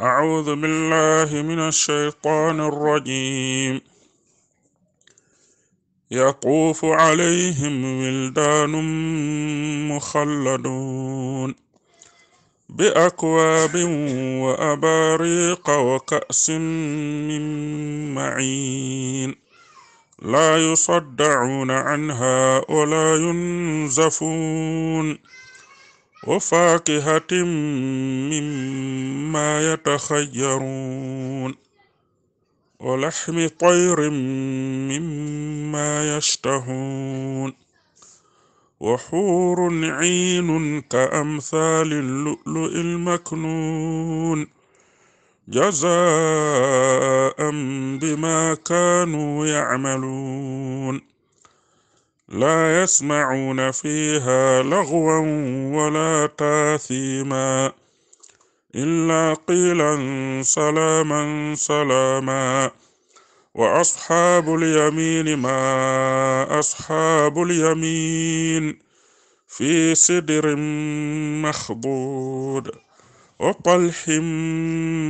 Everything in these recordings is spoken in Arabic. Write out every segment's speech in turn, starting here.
أعوذ بالله من الشيطان الرجيم يطوف عليهم ولدان مخلدون بأكواب وأباريق وكأس من معين لا يصدعون عنها ولا ينزفون وفاكهة مما يتخيرون ولحم طير مما يشتهون وحور عين كأمثال اللؤلؤ المكنون جزاء بما كانوا يعملون لا يسمعون فيها لغوا ولا تاثيما الا قيلا سلاما سلاما واصحاب اليمين ما اصحاب اليمين في سدر مخضود وطلح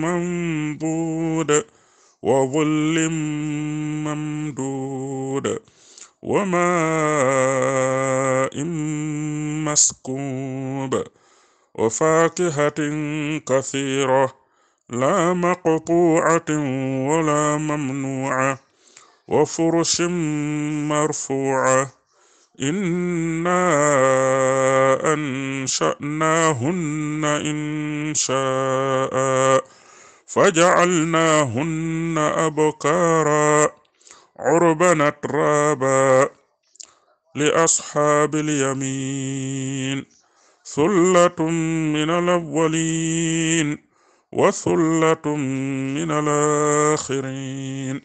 منضود وظل ممدود وماء مسكوب وفاكهة كثيرة لا مقطوعة ولا ممنوعة وفرش مرفوعة إنا أنشأناهن إن شاء فجعلناهن أبكارا عربا أترابا لأصحاب اليمين ثلة من الأولين وثلة من الآخرين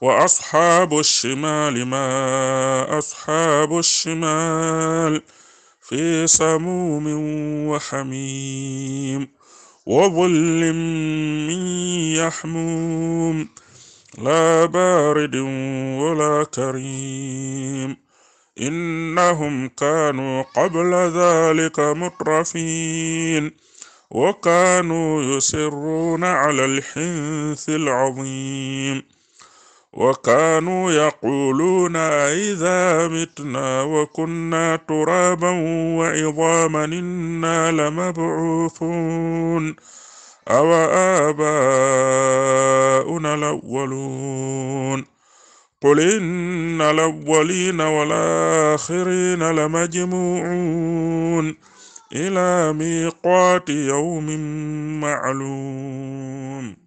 وأصحاب الشمال ما أصحاب الشمال في سموم وحميم وظل من يحموم لا بارد ولا كريم إنهم كانوا قبل ذلك مترفين وكانوا يصرون على الحنث العظيم وكانوا يقولون أئذا متنا وكنا ترابا وعظاما إنا لمبعوثون أوآباؤنا الأولون قل إن الأولين والآخرين لمجموعون إلى ميقات يوم معلوم